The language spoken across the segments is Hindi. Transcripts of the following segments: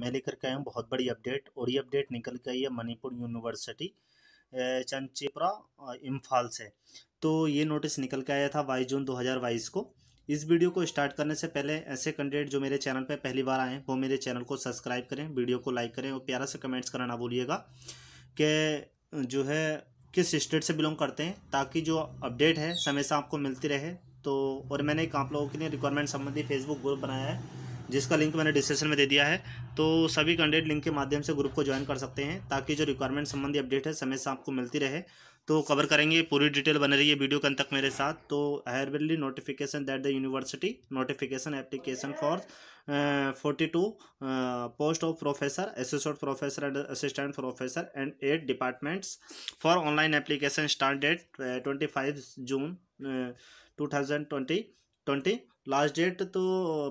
मैं लेकर के आया हूँ बहुत बड़ी अपडेट और ये अपडेट निकल के आई है मणिपुर यूनिवर्सिटी चंचेपुरा इम्फाल से तो ये नोटिस निकल के आया था बाईस जून 2022 को इस वीडियो को स्टार्ट करने से पहले ऐसे कैंडिडेट जो मेरे चैनल पर पहली बार आए हैं वो मेरे चैनल को सब्सक्राइब करें वीडियो को लाइक करें और प्यारा से कमेंट्स करना ना भूलिएगा कि जो है किस स्टेट से बिलोंग करते हैं ताकि जो अपडेट है समय से आपको मिलती रहे तो और मैंने एक आप लोगों के लिए रिक्वायरमेंट संबंधी फेसबुक ग्रुप बनाया है जिसका लिंक मैंने डिस्क्रिप्शन में दे दिया है तो सभी कैंडिडेट लिंक के माध्यम से ग्रुप को ज्वाइन कर सकते हैं ताकि जो रिक्वायरमेंट संबंधी अपडेट है समय से आपको मिलती रहे तो कवर करेंगे पूरी डिटेल बने रही है वीडियो के अंत तक मेरे साथ तो हायरली notification that the university notification application for forty two post of professor associate professor and assistant professor and at departments for online application start date twenty five June two thousand twenty twenty last date तो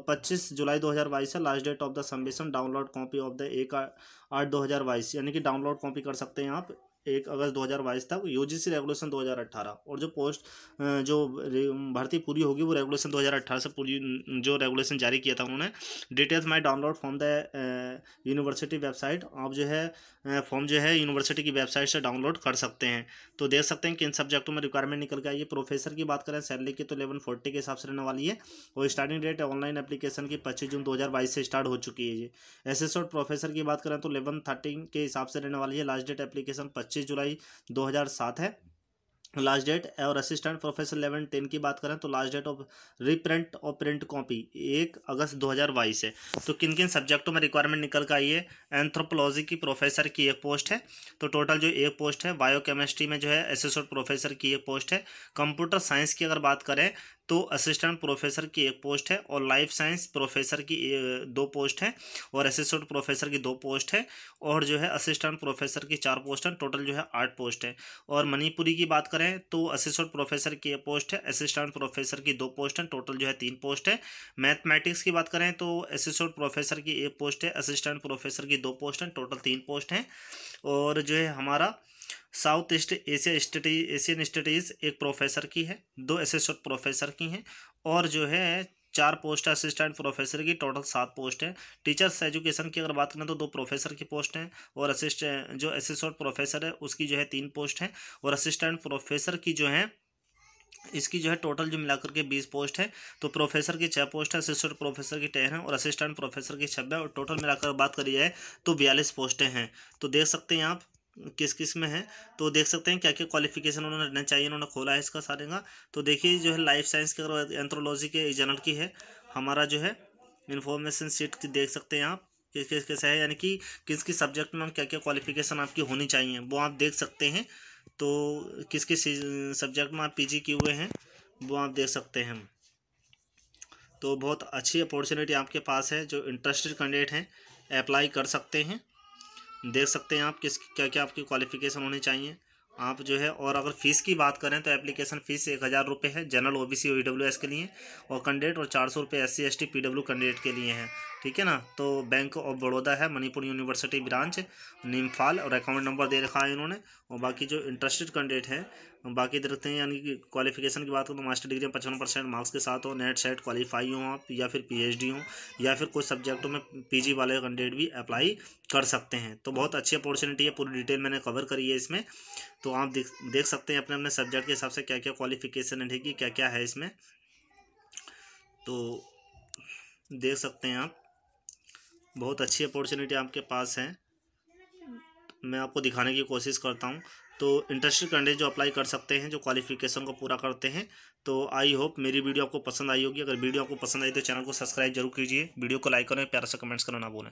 25 जुलाई 2022 है last date of the submission download copy of the एक आठ दो हज़ार बाईस यानी कि डाउनलोड कॉपी कर सकते हैं आप एक अगस्त 2022 तक यूजीसी रेगुलेशन 2018 और जो पोस्ट जो भर्ती पूरी होगी वो रेगुलेशन 2018 से पूरी जो रेगुलेशन जारी किया था उन्होंने details my download from the university website आप जो है फॉर्म जो है यूनिवर्सिटी की वेबसाइट से डाउनलोड कर सकते हैं तो देख सकते हैं किन सब्जेक्टों में रिक्वायरमेंट निकल के आइए प्रोफेसर की बात करें सैलरी की तो एलेवन फोर्टी के हिसाब से रहने वाली है और स्टार्टिंग डेट ऑनलाइन एप्लीकेशन की पच्चीस जून दो से स्टार्ट हो चुकी है ये एस प्रोफेसर की बात करें तो एलेवन थर्टीन के हिसाब से रहने वाली है लास्ट डेट एप्लीकेशन पच्चीस पच्चीस जुलाई दो है लास्ट डेट और असिस्टेंट प्रोफेसर इलेवन टेन की बात करें तो लास्ट डेट ऑफ रिप्रिंट और प्रिंट कॉपी एक अगस्त 2022 है तो किन किन सब्जेक्टों में रिक्वायरमेंट निकल कर आई है एंथ्रोपोलॉजी की प्रोफेसर की एक पोस्ट है तो टोटल जो एक पोस्ट है बायोकेमिस्ट्री में जो है एसोसिएट प्रोफेसर की एक पोस्ट है कंप्यूटर साइंस की अगर बात करें तो असिस्टेंट प्रोफेसर की एक पोस्ट है और लाइफ साइंस प्रोफेसर की दो पोस्ट है और असिस्टेंट प्रोफेसर की दो पोस्ट है और जो है असिस्टेंट प्रोफेसर की चार पोस्ट हैं टोटल जो है आठ पोस्ट है और मणिपुरी की बात करें तो है तो असिस्टेंट प्रोफेसर की पोस्ट है असिस्टेंट प्रोफेसर की दो पोस्ट हैं टोटल जो है तीन पोस्ट है मैथमेटिक्स की बात करें तो असिस्टेंट प्रोफेसर की एक पोस्ट है असिस्टेंट प्रोफेसर की दो पोस्ट हैं टोटल तीन पोस्ट हैं और जो है हमारा South East Asia study Asian studies एक प्रोफेसर की है दो असिस्टेंट प्रोफेसर की हैं और जो है चार पोस्ट है असिस्टेंट प्रोफेसर की टोटल सात पोस्ट है टीचर्स एजुकेशन की अगर बात करें तो दो प्रोफेसर की पोस्ट हैं और असिस्टेंट जो असिस्टेंट प्रोफेसर है उसकी जो है तीन पोस्ट हैं और असिस्टेंट प्रोफेसर की जो है इसकी जो है टोटल जो मिलाकर के बीस पोस्ट है तो प्रोफेसर की छः पोस्ट है असिस्टेंट प्रोफेसर की टेन है और असिस्टेंट प्रोफेसर की छब्बे और टोटल मिलाकर बात करी जाए तो बयालीस पोस्टें हैं तो देख सकते हैं आप किस किस में है तो देख सकते हैं क्या क्या क्वालिफिकेशन उन्होंने रहना चाहिए उन्होंने खोला है इसका सारे का तो देखिए जो है लाइफ साइंस के अगर एंथ्रोलॉजी के जनरल की है हमारा जो है इन्फॉर्मेशन सीट की देख सकते हैं आप किस किस कैसे है यानी कि किस किस सब्जेक्ट में क्या क्या क्वालिफिकेशन आपकी होनी चाहिए वो आप देख सकते हैं तो किस किस सब्जेक्ट में आप पी किए हुए हैं वो आप देख सकते हैं तो बहुत अच्छी अपॉर्चुनिटी आपके पास है जो इंटरेस्टेड कैंडिडेट हैं अप्लाई कर सकते हैं देख सकते हैं आप किस क्या क्या आपकी क्वालिफिकेशन होनी चाहिए आप जो है और अगर फ़ीस की बात करें तो एप्लीकेशन फ़ीस एक हज़ार रुपये है जनरल ओबीसी ओईडब्ल्यूएस के लिए और कैंडिडेट और चार सौ रुपये S C S T candidate के लिए हैं ठीक है ना तो बैंक ऑफ बड़ौदा है मणिपुर यूनिवर्सिटी ब्रांच निम्फाल और अकाउंट नंबर दे रखा है इन्होंने और बाकी जो इंटरेस्टेड कैंडिडेट हैं बाकी देखते हैं यानी कि क्वालिफिकेशन की बात करें तो मास्टर डिग्री में पचपन परसेंट मार्क्स के साथ हो नेट सेट क्वालिफाई हो आप या फिर पीएचडी हो या फिर कुछ सब्जेक्टों में पीजी वाले कैंडिडेट भी अप्लाई कर सकते हैं तो बहुत अच्छी अपॉर्चुनिटी है पूरी डिटेल मैंने कवर करी है इसमें तो आप देख देख सकते हैं अपने अपने सब्जेक्ट के हिसाब से क्या क्या क्वालिफिकेशन रहेगी क्या क्या है इसमें तो देख सकते हैं आप बहुत अच्छी अपॉर्चुनिटी आपके पास है मैं आपको दिखाने की कोशिश करता हूँ तो इंटरेस्टेड कैंडिडेट जो अप्लाई कर सकते हैं जो क्वालिफिकेशन को पूरा करते हैं तो आई होप मेरी वीडियो आपको पसंद आई होगी अगर वीडियो आपको पसंद आई तो चैनल को सब्सक्राइब जरूर कीजिए वीडियो को लाइक करें प्यार से कमेंट्स करना ना बोलें